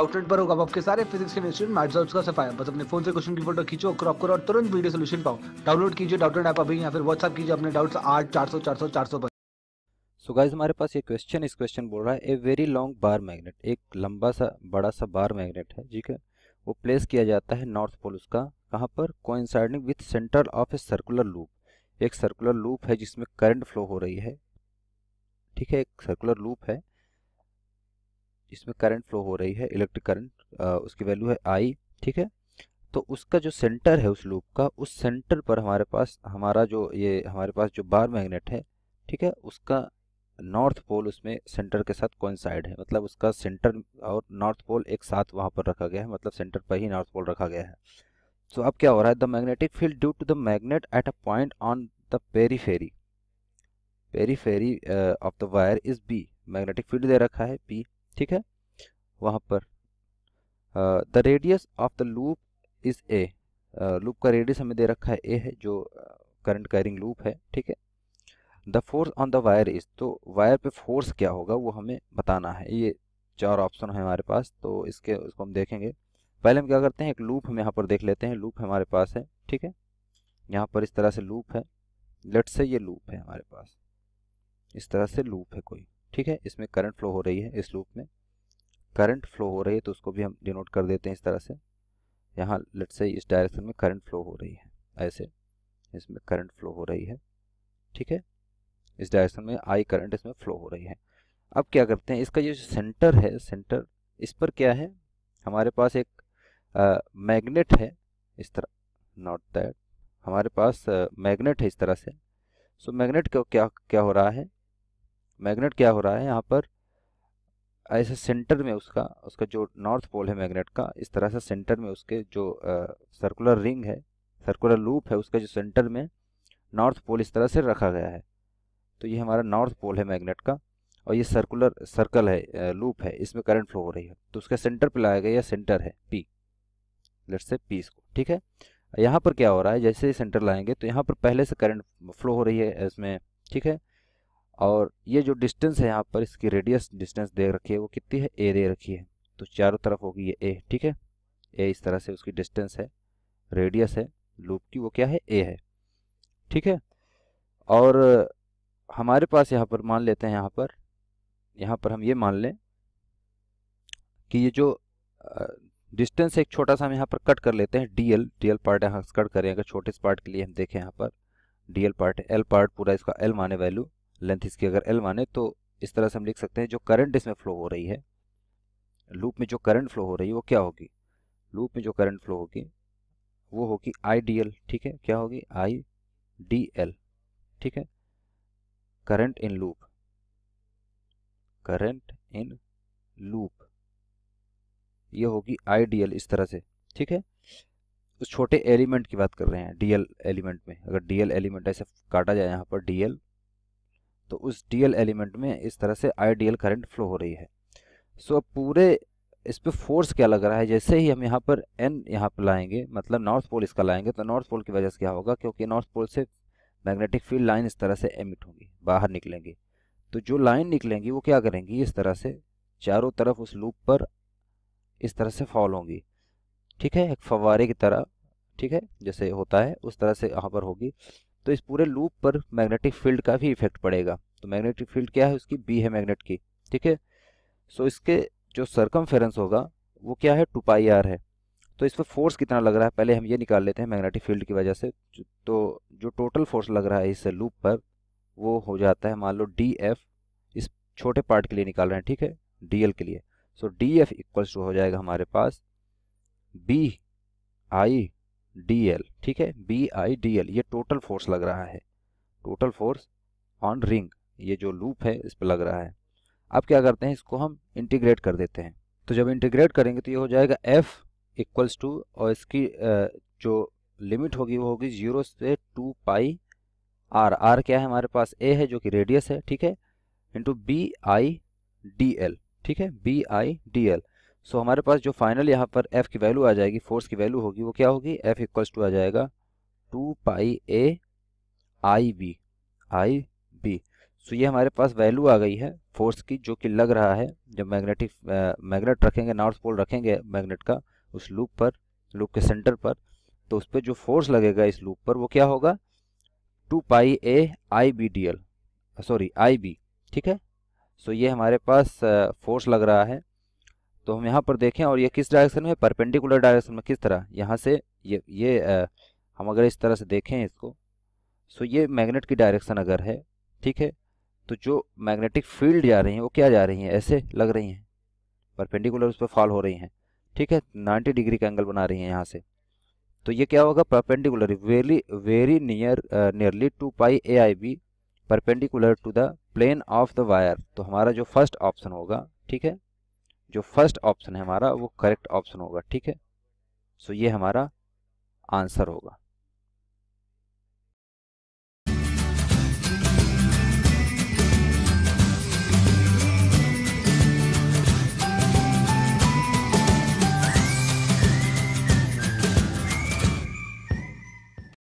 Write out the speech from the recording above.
outlet पर होगा आपके सारे फिजिक्स केमिस्ट्री मैथ्स और उसका सफाया बस अपने फोन से क्वेश्चन की फोटो खींचो क्रॉप करो और तुरंत वीडियो सोल्यूशन पाओ डाउनलोड कीजिए डाउटलेट ऐप अभी या फिर व्हाट्सअप कीजिए अपने डाउट्स आठ चार सौ चार सौ चार सौ पर सो so हमारे पास ये क्वेश्चन इस क्वेश्चन बोल रहा है a very long bar magnet एक लंबा सा बड़ा सा बार मैग्नेट है ठीक है वो प्लेस किया जाता है नॉर्थ पोल उसका कहाँ पर coinciding with centre of a circular loop एक सर्कुलर लूप है जिसमें करंट फ्लो हो रही है ठीक है एक सर्कुलर लूप है इसमें करंट फ्लो हो रही है इलेक्ट्रिक करंट उसकी वैल्यू है आई ठीक है तो उसका जो सेंटर है उस लूप का उस सेंटर पर हमारे पास हमारा जो ये हमारे पास जो बार मैग्नेट है ठीक है उसका नॉर्थ पोल उसमें सेंटर के साथ कोइंसाइड है मतलब उसका सेंटर और नॉर्थ पोल एक साथ वहाँ पर रखा गया है मतलब सेंटर पर ही नॉर्थ पोल रखा गया है सो तो so, अब क्या हो रहा है the magnetic field due to the magnet at a point on the periphery periphery of the wire is B magnetic field दे रखा है पी ठीक है वहाँ पर the radius of the loop is A loop का रेडियस हमें दे रखा है ए है जो करंट कैरिंग लूप है ठीक है the force on the wire is तो वायर पे फोर्स क्या होगा वो हमें बताना है ये चार ऑप्शन है हमारे पास तो इसके उसको हम देखेंगे पहले हम क्या करते हैं एक लूप हम यहाँ पर देख लेते हैं लूप हमारे पास है ठीक है यहाँ पर इस तरह से लूप है लेट से ये लूप है हमारे पास इस तरह से लूप है कोई ठीक है इसमें करंट फ्लो हो रही है इस लूप में करंट फ्लो हो रही है तो उसको भी हम डिनोट कर देते हैं इस तरह से यहाँ लेट से इस डायरेक्शन में करंट फ्लो हो रही है ऐसे इसमें करंट फ्लो हो रही है ठीक है इस डायरेक्शन में आई करंट इसमें फ्लो हो रही है अब क्या करते हैं इसका जो सेंटर है सेंटर इस पर क्या है हमारे पास एक मैग्नेट है इस तरह नॉट दैट हमारे पास मैग्नेट है इस तरह से सो so, मैग्नेट क्या क्या हो रहा है मैग्नेट क्या हो रहा है यहाँ पर ऐसे सेंटर में उसका उसका जो नॉर्थ पोल है मैग्नेट का इस तरह से सेंटर में उसके जो सर्कुलर रिंग है सर्कुलर लूप है उसका जो सेंटर में नॉर्थ पोल इस तरह से रखा गया है तो ये हमारा नॉर्थ पोल है मैग्नेट का और ये सर्कुलर सर्कल है लूप है इसमें करंट फ्लो हो रही है तो उसका सेंटर पर लाया गया सेंटर है पी लेट्स से पी इसको ठीक है यहाँ पर क्या हो रहा है जैसे सेंटर लाएंगे तो यहाँ पर पहले से करंट फ्लो हो रही है इसमें ठीक है और ये जो डिस्टेंस है यहाँ पर इसकी रेडियस डिस्टेंस दे रखी है वो कितनी है ए दे रखी है तो चारों तरफ होगी ये ए ठीक है ए इस तरह से उसकी डिस्टेंस है रेडियस है लूप की वो क्या है ए है ठीक है और हमारे पास यहाँ पर मान लेते हैं यहाँ पर यहाँ पर हम ये मान लें कि ये जो डिस्टेंस एक छोटा सा हम यहाँ पर कट कर लेते हैं D L D L part यहाँ कट करें अगर छोटे पार्ट के लिए हम देखें यहाँ पर D L part L part पूरा इसका एल माने वैल्यू लेंथ इसकी अगर एल माने तो इस तरह से हम लिख सकते हैं जो करंट इसमें फ्लो हो रही है लूप में जो करंट फ्लो हो रही है वो क्या होगी लूप में जो करंट फ्लो होगी वो होगी आई डी एल ठीक है क्या होगी आई डी एल ठीक है current in loop current in loop ये होगी आई डी एल इस तरह से ठीक है उस छोटे एलिमेंट की बात कर रहे हैं डीएल एलिमेंट में अगर डीएल एलिमेंट ऐसे काटा जाए यहाँ पर डीएल तो उस डीएल एलिमेंट में इस तरह से आईडीएल करंट फ्लो हो रही है सो so, अब पूरे इस पर फोर्स क्या लग रहा है जैसे ही हम यहाँ पर एन यहाँ पर लाएंगे मतलब नॉर्थ पोल इसका लाएंगे तो नॉर्थ पोल की वजह से क्या होगा क्योंकि नॉर्थ पोल से मैग्नेटिक फील्ड लाइन इस तरह से एमिट होंगी बाहर निकलेंगी तो जो लाइन निकलेंगी वो क्या करेंगी इस तरह से चारों तरफ उस लूप पर इस तरह से फॉल होंगी ठीक है एक फवारे की तरह ठीक है जैसे होता है उस तरह से यहाँ पर होगी तो इस पूरे लूप पर मैग्नेटिक फील्ड का भी इफेक्ट पड़ेगा तो मैग्नेटिक फील्ड क्या है उसकी बी है मैग्नेट की ठीक है सो इसके जो सरकम होगा वो क्या है टू पाई आर है तो इस पर फोर्स कितना लग रहा है पहले हम ये निकाल लेते हैं मैग्नेटिक फील्ड की वजह से तो जो टोटल फोर्स लग रहा है इस लूप पर वो हो जाता है मान लो डी एफ इस छोटे पार्ट के लिए निकाल रहे हैं ठीक है डी एल के लिए so D F equals to हो जाएगा हमारे पास बी आई डी एल ठीक है बी आई डी एल ये टोटल फोर्स लग रहा है टोटल फोर्स ऑन रिंग ये जो लूप है इस पर लग रहा है अब क्या करते हैं इसको हम इंटीग्रेट कर देते हैं तो जब इंटीग्रेट करेंगे तो ये हो जाएगा एफ इक्वल्स टू और इसकी जो लिमिट होगी वो होगी जीरो से टू पाई आर आर क्या है हमारे पास ए है जो कि रेडियस है ठीक है into B I D L ठीक है B I D L so so, हमारे पास जो फाइनल यहाँ पर एफ की वैल्यू आ जाएगी फोर्स की वैल्यू होगी वो क्या होगी एफ इक्वल्स टू आ जाएगा two pi A I B I B so ये हमारे पास वैल्यू आ गई है फोर्स की जो कि लग रहा है जब मैग्नेटिक मैग्नेट रखेंगे नॉर्थ पोल रखेंगे मैग्नेट का उस लूप पर लूप के सेंटर पर तो उस पर जो फोर्स लगेगा इस लूप पर वो क्या होगा two pi A I B D L sorry I B ठीक है सो so, ये हमारे पास फोर्स लग रहा है तो हम यहाँ पर देखें और ये किस डायरेक्शन में परपेंडिकुलर डायरेक्शन में किस तरह यहाँ से ये ये आ, हम अगर इस तरह से देखें इसको सो ये मैग्नेट की डायरेक्शन अगर है ठीक है तो जो मैग्नेटिक फील्ड जा रही हैं वो क्या जा रही हैं ऐसे लग रही हैं परपेंडिकुलर उस पर फॉल हो रही हैं ठीक है नाइन्टी डिग्री का एंगल बना रही हैं यहाँ से तो ये क्या होगा perpendicular very very near nearly to pi A I B perpendicular to the plane of the wire तो हमारा जो फर्स्ट ऑप्शन होगा ठीक है जो फर्स्ट ऑप्शन है हमारा वो करेक्ट ऑप्शन होगा ठीक है सो ये हमारा आंसर होगा